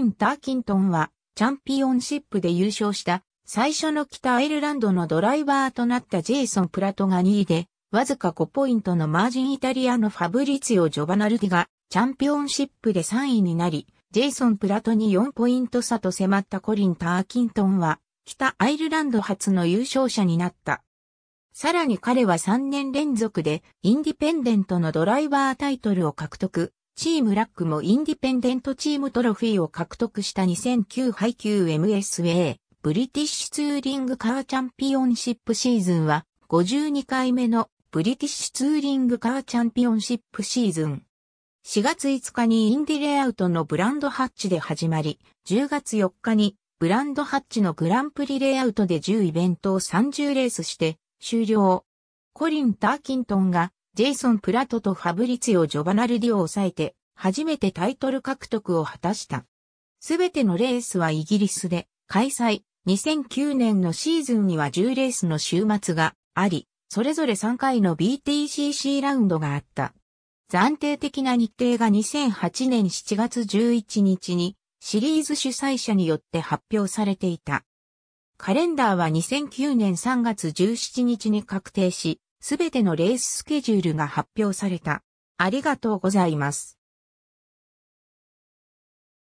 ン・ターキントンはチャンピオンシップで優勝した最初の北アイルランドのドライバーとなったジェイソン・プラトが2位で、わずか5ポイントのマージンイタリアのファブリツィオ・ジョバナルディがチャンピオンシップで3位になり、ジェイソン・プラトに4ポイント差と迫ったコリン・ターキントンは、北アイルランド初の優勝者になった。さらに彼は3年連続でインディペンデントのドライバータイトルを獲得。チームラックもインディペンデントチームトロフィーを獲得した2009配給 MSA ブリティッシュツーリングカーチャンピオンシップシーズンは52回目のブリティッシュツーリングカーチャンピオンシップシーズン。4月5日にインディレイアウトのブランドハッチで始まり、10月4日にブランドハッチのグランプリレイアウトで10イベントを30レースして終了。コリン・ターキントンがジェイソン・プラトとファブリツィオ・ジョバナルディを抑えて、初めてタイトル獲得を果たした。すべてのレースはイギリスで開催。2009年のシーズンには10レースの週末があり、それぞれ3回の BTCC ラウンドがあった。暫定的な日程が2008年7月11日にシリーズ主催者によって発表されていた。カレンダーは2009年3月17日に確定し、すべてのレーススケジュールが発表された。ありがとうございます。